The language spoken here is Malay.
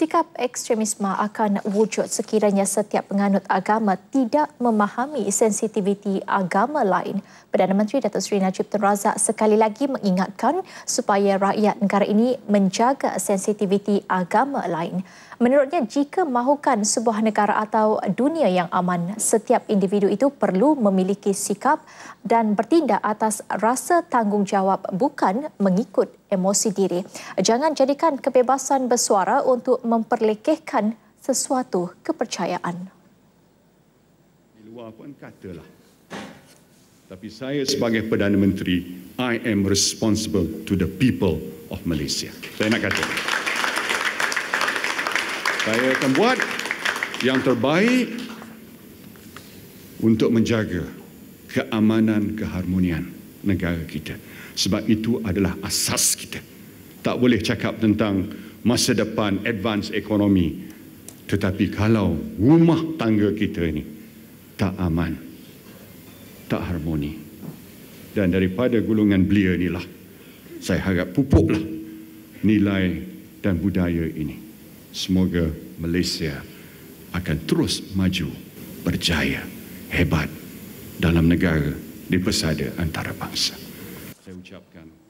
Sikap ekstremisme akan wujud sekiranya setiap penganut agama tidak memahami sensitiviti agama lain. Perdana Menteri Datuk Seri Najib Tun Razak sekali lagi mengingatkan supaya rakyat negara ini menjaga sensitiviti agama lain. Menurutnya, jika mahukan sebuah negara atau dunia yang aman, setiap individu itu perlu memiliki sikap dan bertindak atas rasa tanggungjawab bukan mengikut emosi diri. Jangan jadikan kebebasan bersuara untuk memperlekehkan sesuatu kepercayaan. Di luar pun katalah. Tapi saya sebagai Perdana Menteri, I am responsible to the people of Malaysia. Saya nak kata. Saya akan buat yang terbaik untuk menjaga keamanan keharmonian negara kita. Sebab itu adalah asas kita. Tak boleh cakap tentang masa depan advance ekonomi. Tetapi kalau rumah tangga kita ini tak aman, tak harmoni. Dan daripada gulungan belia inilah, saya harap pupuklah nilai dan budaya ini. Semoga Malaysia akan terus maju, berjaya, hebat dalam negara di persada antarabangsa. Saya ucapkan